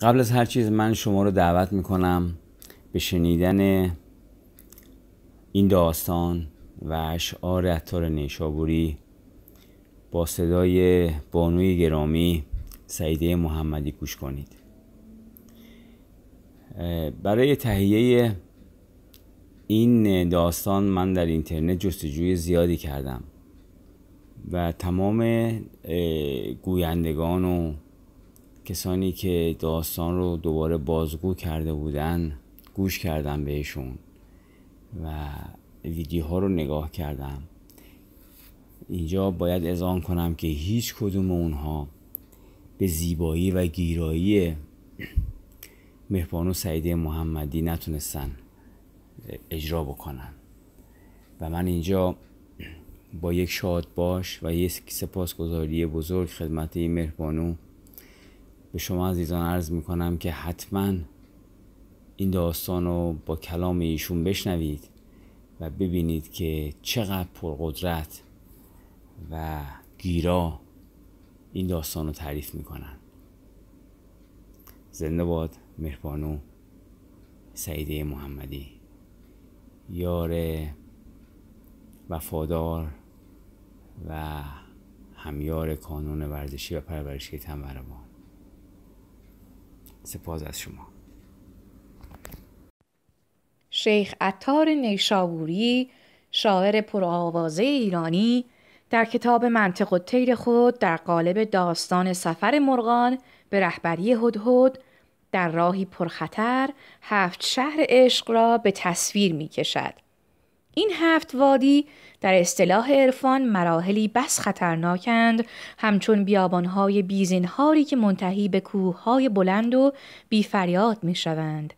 قبل از هر چیز من شما رو دعوت میکنم به شنیدن این داستان و اشعار عطار نیشابوری با صدای بانوی گرامی سعیده محمدی گوش کنید برای تهیه این داستان من در اینترنت جستجوی زیادی کردم و تمام گویندگان و کسانی که داستان رو دوباره بازگو کرده بودن گوش کردم بهشون و ویدیوها رو نگاه کردم اینجا باید اذعان کنم که هیچ کدوم اونها به زیبایی و گیرایی مهربانو سعیده محمدی نتونستن اجرا بکنن و من اینجا با یک شاد باش و یک سپاسگزاری بزرگ خدمت مهربانو به شما عزیزان عرض میکنم که حتما این داستان رو با کلام ایشون بشنوید و ببینید که چقدر پرقدرت و گیرا این داستان رو تعریف میکنن زنده باد مهربانو سعیده محمدی یار وفادار و همیار کانون ورزشی و پرورشی تنبروان سپاس از شما شیخ عطار نیشابوری شاعر پرآوازه ایرانی در کتاب منطق تیر خود در قالب داستان سفر مرغان به رهبری هدهد در راهی پرخطر هفت شهر عشق را به تصویر می کشد. این هفت وادی در اصطلاح عرفان مراحلی بس خطرناکند همچون بیابانهای بیزینهاری که منتهی به کوههای بلند و بیفریاد می شوند.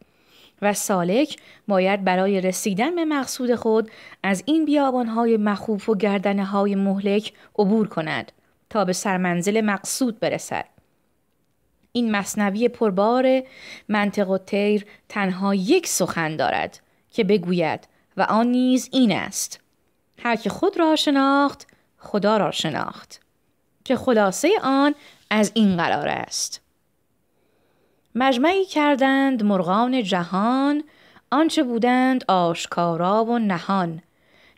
و سالک باید برای رسیدن به مقصود خود از این بیابانهای مخوف و گردنه های مهلک عبور کند تا به سرمنزل مقصود برسد. این مصنوی پربار منطق و تیر تنها یک سخن دارد که بگوید و آن نیز این است هر که خود را شناخت خدا را شناخت که خلاصه آن از این قرار است مجمعی کردند مرغان جهان آنچه بودند آشکارا و نهان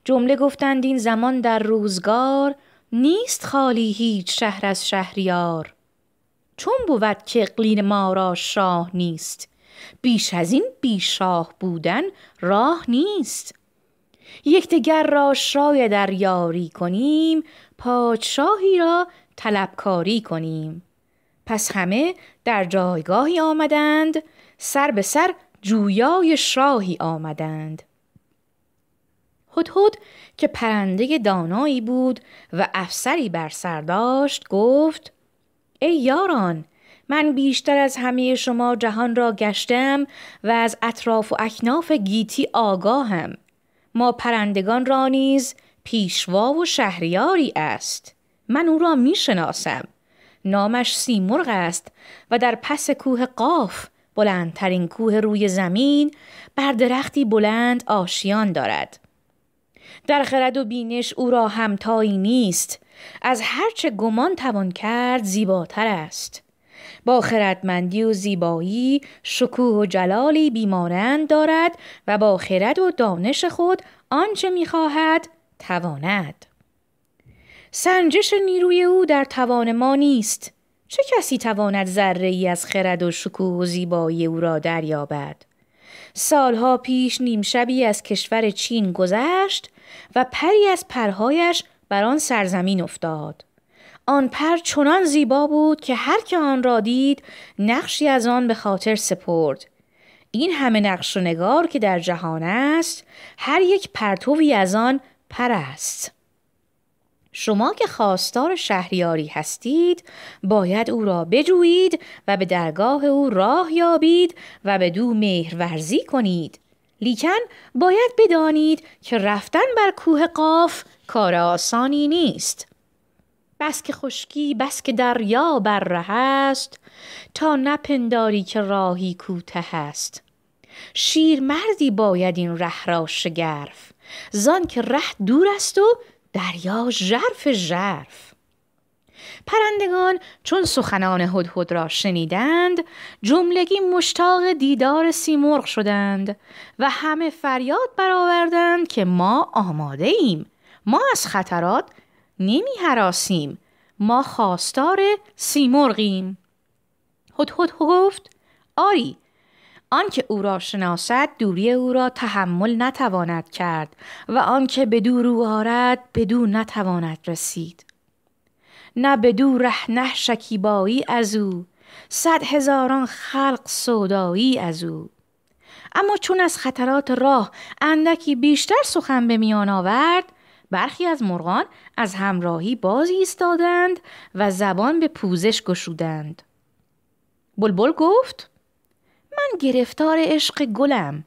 جمله گفتند این زمان در روزگار نیست خالی هیچ شهر از شهریار چون بود که قلین ما را شاه نیست بیش از این بیشاه بودن راه نیست یکدیگر را شای در یاری کنیم پادشاهی را طلبکاری کنیم پس همه در جایگاهی آمدند سر به سر جویای شاهی آمدند هدهد که پرنده دانایی بود و افسری بر سر داشت گفت ای یاران من بیشتر از همه شما جهان را گشتم و از اطراف و اکناف گیتی آگاهم. ما پرندگان را نیز پیشوا و شهریاری است. من او را می شناسم. نامش سیمرغ است و در پس کوه قاف بلندترین کوه روی زمین بر درختی بلند آشیان دارد. در خرد و بینش او را همتایی نیست از هرچه گمان توان کرد زیباتر است با خردمندی و زیبایی شکوه و جلالی بیمارند دارد و با خرد و دانش خود آنچه میخواهد تواند سنجش نیروی او در توان ما نیست چه کسی تواند ذره ای از خرد و شکوه و زیبایی او را دریابد سالها پیش نیم شبی از کشور چین گذشت و پری از پرهایش بر آن سرزمین افتاد آن پر چنان زیبا بود که هر که آن را دید نقشی از آن به خاطر سپرد این همه نقش و نگار که در جهان است هر یک پرتوی از آن پر است شما که خواستار شهریاری هستید باید او را بجویید و به درگاه او راه یابید و به دو مهرورزی کنید لیکن باید بدانید که رفتن بر کوه قاف کار آسانی نیست بس که خشکی بس که دریا بر ره است تا نپنداری که راهی کوته است شیرمردی باید این ره را شگرف زان که ره دور است و دریا ژرف ژرف پرندگان چون سخنان هدهد را شنیدند جملگی مشتاق دیدار سیمرغ شدند و همه فریاد برآوردند که ما آماده ایم ما از خطرات نمی هراسیم. ما خواستار سیمرغیم هدهد گفت آری آنکه او را شناسد دوری او را تحمل نتواند کرد و آنکه به دور او آرد به دور نتواند رسید نه به ره نه شکیبایی از او صد هزاران خلق سودایی از او اما چون از خطرات راه اندکی بیشتر سخن به میان آورد برخی از مرغان از همراهی باز ایستادند و زبان به پوزش گشودند. بلبل گفت من گرفتار عشق گلم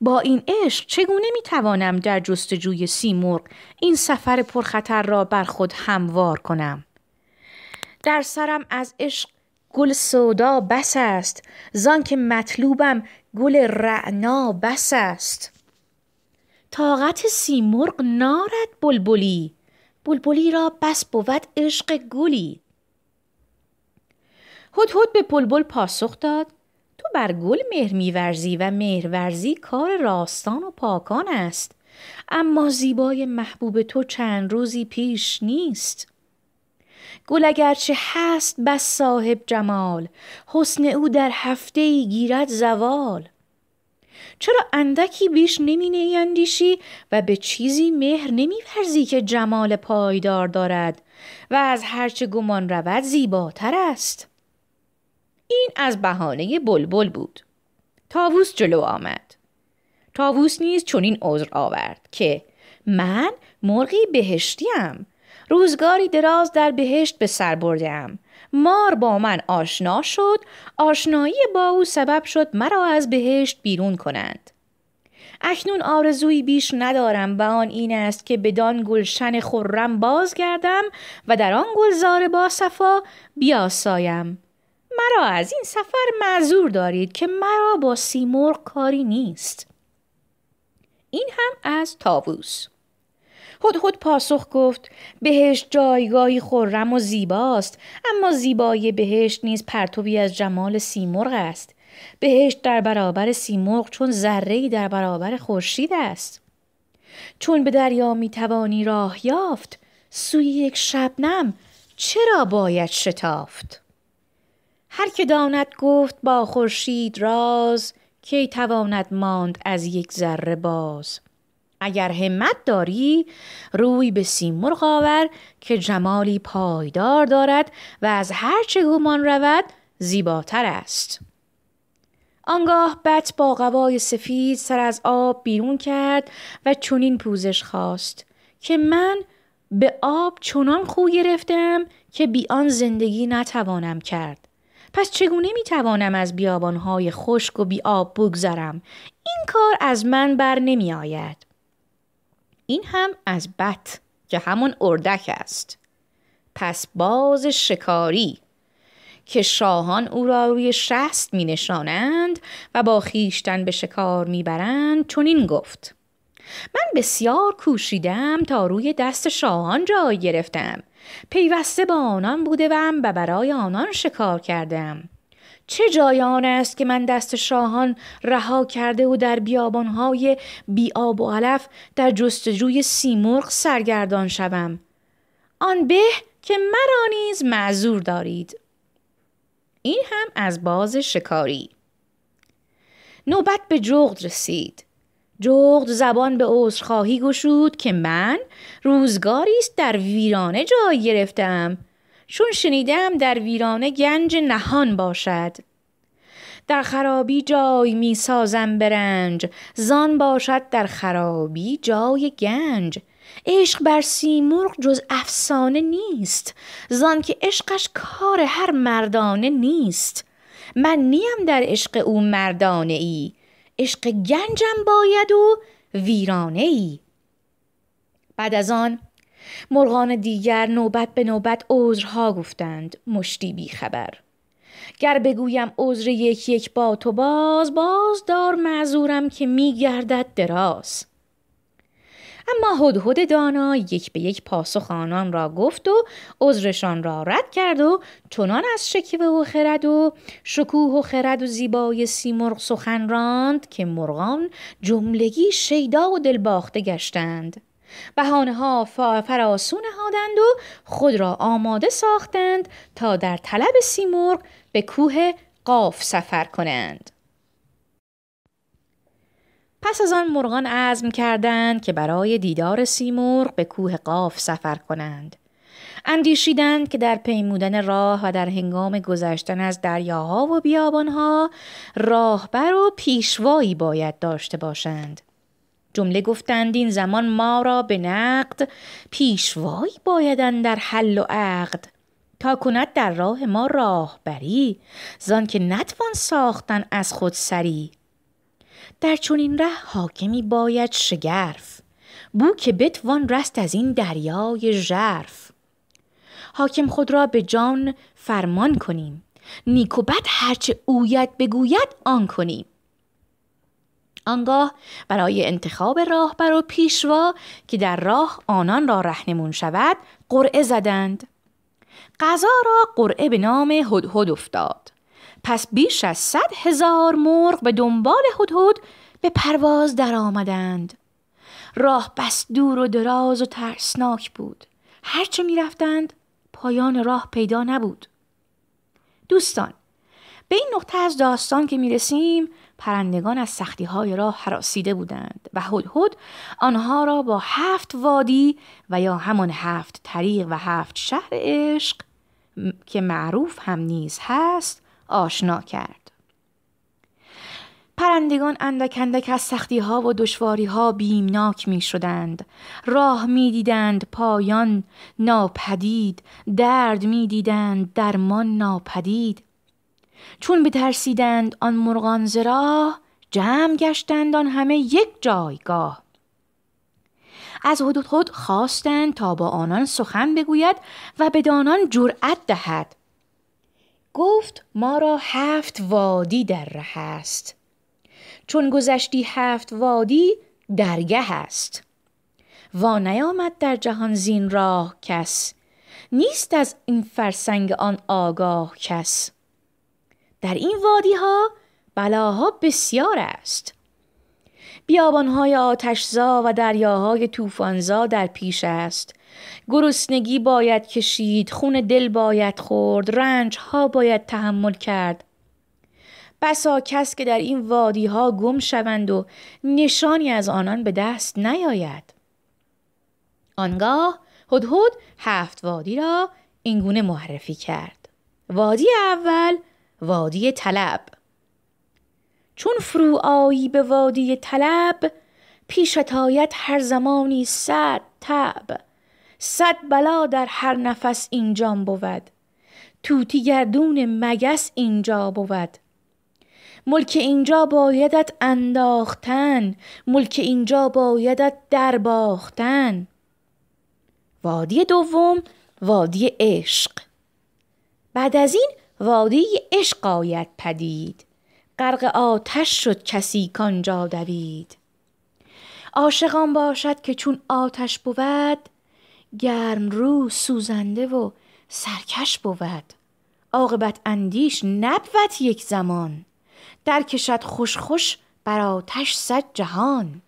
با این عشق چگونه می توانم در جستجوی سیمرغ این سفر پرخطر را بر خود هموار کنم در سرم از عشق گل سودا بس است زان که مطلوبم گل رعنا بس است طاقت سیمرغ نارد بلبلی بلبلی را بس بود عشق گلی هدهد به بلبل پاسخ داد تو بر گل مهر میورزی و مهرورزی کار راستان و پاکان است اما زیبای محبوب تو چند روزی پیش نیست گل اگرچه هست بس صاحب جمال حسن او در هفته ای گیرد زوال چرا اندکی بیش نمی نیندیشی و به چیزی مهر نمی پرزی که جمال پایدار دارد و از هرچه گمان رود زیباتر است این از بهانه بلبل بود تاووس جلو آمد تاووس نیز چنین عذر آورد که من مرغی بهشتیم روزگاری دراز در بهشت به سر بردم مار با من آشنا شد آشنایی با او سبب شد مرا از بهشت بیرون کنند اکنون آرزویی بیش ندارم و آن این است که بدان گلشن خرم بازگردم و در آن گلزار با صفا بیاسایم مرا از این سفر معذور دارید که مرا با سیمرغ کاری نیست این هم از تاووس خود خود پاسخ گفت بهشت جایگاهی خورم و زیباست اما زیبایی بهشت نیز پرتوی از جمال سیمرغ است بهشت در برابر سیمرغ چون ذره‌ای در برابر خورشید است چون به دریا می توانی راه یافت سوی یک شبنم چرا باید شتافت هر که داند گفت با خورشید راز کی تواند ماند از یک ذره باز اگر همت داری روی به سیمرغ آور که جمالی پایدار دارد و از هرچه گمان رود زیباتر است آنگاه بت با قوای سفید سر از آب بیرون کرد و چنین پوزش خواست که من به آب چنان خو گرفتم که آن زندگی نتوانم کرد پس چگونه می از بیابانهای خشک و بی آب بگذرم این کار از من بر نمی آید این هم از بت که همون اردک است پس باز شکاری که شاهان او را روی شست می نشانند و با خیشتن به شکار می برند چنین گفت من بسیار کوشیدم تا روی دست شاهان جای گرفتم پیوسته با آنان بودم و برای آنان شکار کردم چه جای آن است که من دست شاهان رها کرده و در بیابانهای بیاب و علف در جستجوی سیمرغ سرگردان شوم آن به که مرا نیز معذور دارید این هم از باز شکاری نوبت به جغد رسید جغد زبان به عذرخواهی گشود که من روزگاری است در ویرانه جای گرفتم چون شنیدم در ویرانه گنج نهان باشد در خرابی جای می سازم برنج زان باشد در خرابی جای گنج عشق بر سیمرغ جز افسانه نیست زان که عشقش کار هر مردانه نیست من نیم در عشق او مردانه ای عشق گنجم باید و ویرانه ای بعد از آن مرغان دیگر نوبت به نوبت عذرها گفتند مشتی بی خبر گر بگویم عذر یک یک با تو باز باز دار معذورم که گردد دراز اما هدهد دانا یک به یک پاسخ آنان را گفت و عذرشان را رد کرد و چنان از شکوه و خرد و شکوه و خرد و زیبای سیمرغ سخن راند که مرغان جملگی شیدا و دلباخته گشتند بهانه ها فراسون نهادند و خود را آماده ساختند تا در طلب سیمرغ به کوه قاف سفر کنند. پس از آن مرغان عزم کردند که برای دیدار سیمرغ به کوه قاف سفر کنند. اندیشیدند که در پیمودن راه و در هنگام گذشتن از دریاها و بیابانها راهبر و پیشوایی باید داشته باشند. جمله گفتند این زمان ما را به نقد پیشوایی بایدن در حل و عقد تا کند در راه ما راهبری زان که نتوان ساختن از خود سری در این ره حاکمی باید شگرف بو که بتوان رست از این دریای ژرف حاکم خود را به جان فرمان کنیم نیکو بد هرچه اوید بگوید آن کنیم آنگاه برای انتخاب راهبر و پیشوا که در راه آنان را رهنمون شود قرعه زدند غذا را قرعه به نام هدهد افتاد پس بیش از صد هزار مرغ به دنبال هدهد به پرواز آمدند. راه بس دور و دراز و ترسناک بود هرچه رفتند پایان راه پیدا نبود دوستان به این نقطه از داستان که رسیم پرندگان از سختی های راه حراسیده بودند و هدهد آنها را با هفت وادی و یا همان هفت طریق و هفت شهر عشق که معروف هم نیز هست آشنا کرد. پرندگان اندک اندک از سختی ها و دشواری ها بیمناک می شدند. راه می دیدند پایان ناپدید، درد می دیدند درمان ناپدید، چون بترسیدند آن مرغان زرا جمع گشتند آن همه یک جایگاه از حدود خود خواستند تا با آنان سخن بگوید و به دانان جرأت دهد گفت ما را هفت وادی در ره است چون گذشتی هفت وادی درگه است و نیامد در جهان زین راه کس نیست از این فرسنگ آن آگاه کس در این وادی ها بلاها بسیار است بیابانهای آتشزا و دریاهای توفانزا در پیش است گرسنگی باید کشید خون دل باید خورد رنج ها باید تحمل کرد بسا کس که در این وادی ها گم شوند و نشانی از آنان به دست نیاید آنگاه هدهد هفت وادی را اینگونه معرفی کرد وادی اول وادی طلب چون فرو به وادی طلب پیش تایت هر زمانی صد تب صد بلا در هر نفس انجام بود توتی گردون مگس اینجا بود ملک اینجا بایدت انداختن ملک اینجا بایدت درباختن وادی دوم وادی عشق بعد از این وادی عشق آید پدید غرق آتش شد کسی کانجا دوید عاشقان باشد که چون آتش بود گرم رو سوزنده و سرکش بود عاقبت اندیش نبود یک زمان کشد خوش خوش بر آتش صد جهان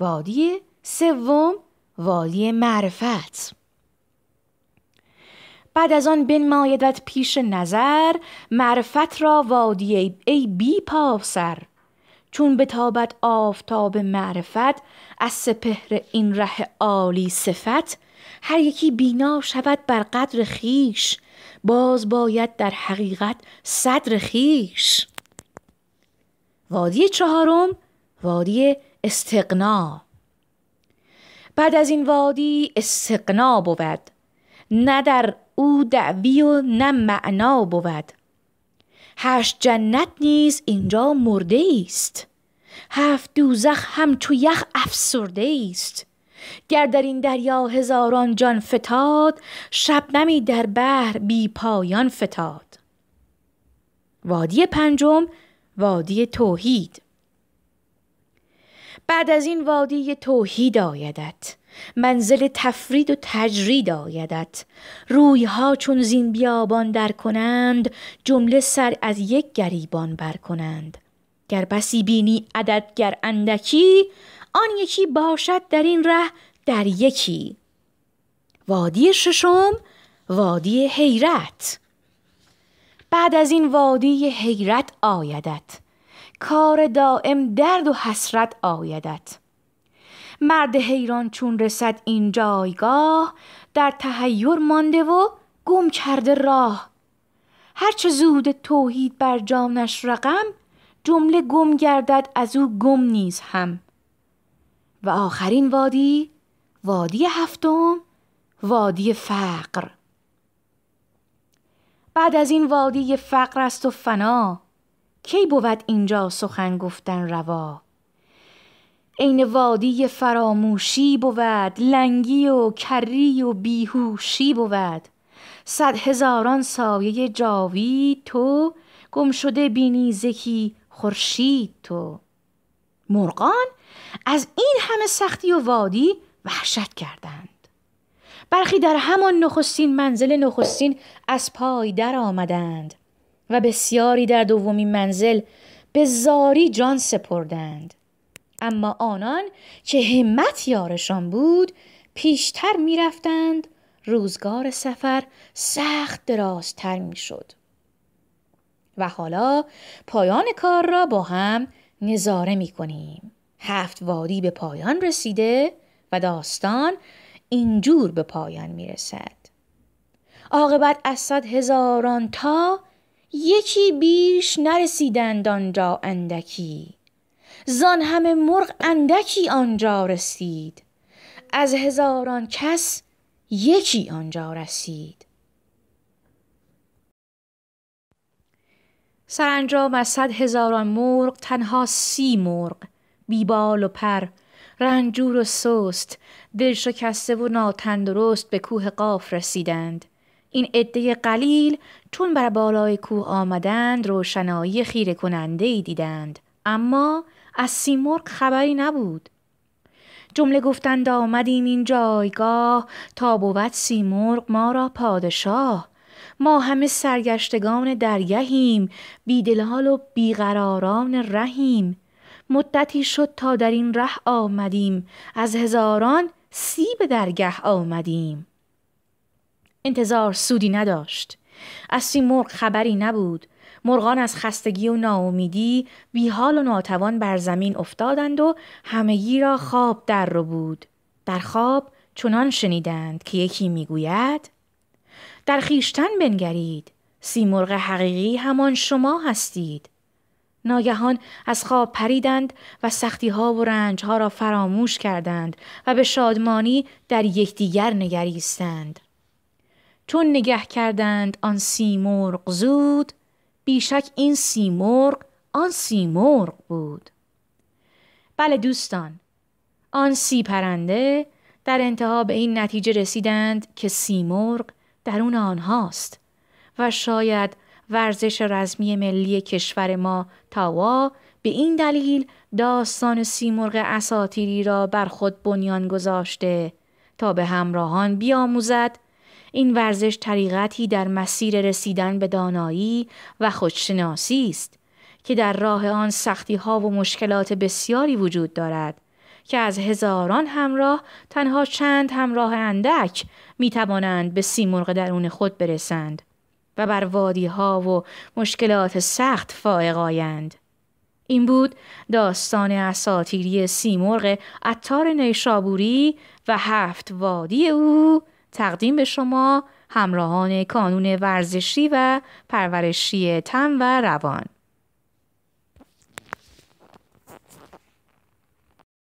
وادی سوم وادی معرفت بعد از آن بنمایدت پیش نظر معرفت را وادی ای بی سر چون تابت آفتاب معرفت از سپهر این ره عالی صفت هر یکی بینا شود بر قدر خیش باز باید در حقیقت صدر خیش وادی چهارم وادی استقنا بعد از این وادی استقنا بود نه در او دعوی و نه معنا بود هشت جنت نیز اینجا مرده است هفت دوزخ همچو یخ افسرده است گر در این دریا هزاران جان فتاد نمی در بحر بی پایان فتاد وادی پنجم وادی توحید بعد از این وادی توحید آیدت منزل تفرید و تجرید آیدت رویها چون زین بیابان در کنند جمله سر از یک گریبان بر کنند گر بسی بینی عدد گر اندکی آن یکی باشد در این ره در یکی وادی ششم وادی حیرت بعد از این وادی حیرت آیدت کار دائم درد و حسرت آیدت مرد حیران چون رسد این جایگاه در تهیور مانده و گم کرده راه هرچه زود توحید بر جانش رقم جمله گم گردد از او گم نیز هم و آخرین وادی وادی هفتم وادی فقر بعد از این وادی فقر است و فنا کی بود اینجا سخن گفتن روا عین وادی فراموشی بود لنگی و کری و بیهوشی بود صد هزاران سایه جاوی تو گم شده بینی زکی خورشید تو مرغان از این همه سختی و وادی وحشت کردند برخی در همان نخستین منزل نخستین از پای در آمدند و بسیاری در دومین منزل به زاری جان سپردند اما آنان که همت یارشان بود پیشتر میرفتند روزگار سفر سخت درازتر می شد. و حالا پایان کار را با هم نظاره می کنیم. هفت وادی به پایان رسیده و داستان اینجور به پایان می رسد. عاقبت از صد هزاران تا یکی بیش نرسیدند آنجا اندکی زان همه مرغ اندکی آنجا رسید از هزاران کس یکی آنجا رسید سرانجام از صد هزاران مرغ تنها سی مرغ بیبال و پر رنجور و سست دل شکسته و ناتندرست به کوه قاف رسیدند این عده قلیل چون بر بالای کوه آمدند روشنایی خیره کننده ای دیدند اما از سیمرغ خبری نبود جمله گفتند آمدیم این جایگاه تا بود سیمرغ ما را پادشاه ما همه سرگشتگان درگهیم بیدلال و بیقراران رهیم مدتی شد تا در این ره آمدیم از هزاران سی به درگه آمدیم انتظار سودی نداشت از سیمرغ خبری نبود مرغان از خستگی و ناامیدی بیحال و ناتوان بر زمین افتادند و همگی را خواب در رو بود. در خواب چنان شنیدند که یکی میگوید در خیشتن بنگرید سیمرغ حقیقی همان شما هستید ناگهان از خواب پریدند و سختی ها و رنج ها را فراموش کردند و به شادمانی در یکدیگر نگریستند چون نگه کردند آن سیمرغ زود بیشک این سیمرغ آن سیمرغ بود بله دوستان آن سی پرنده در انتها به این نتیجه رسیدند که سیمرغ درون آنهاست و شاید ورزش رزمی ملی کشور ما تاوا به این دلیل داستان سیمرغ اساتیری را بر خود بنیان گذاشته تا به همراهان بیاموزد این ورزش طریقتی در مسیر رسیدن به دانایی و خودشناسی است که در راه آن سختی ها و مشکلات بسیاری وجود دارد که از هزاران همراه تنها چند همراه اندک می توانند به سیمرغ درون خود برسند و بر وادی ها و مشکلات سخت فائق آیند. این بود داستان اساتیری سیمرغ عطار نیشابوری و هفت وادی او تقدیم به شما همراهان کانون ورزشی و پرورشی تن و روان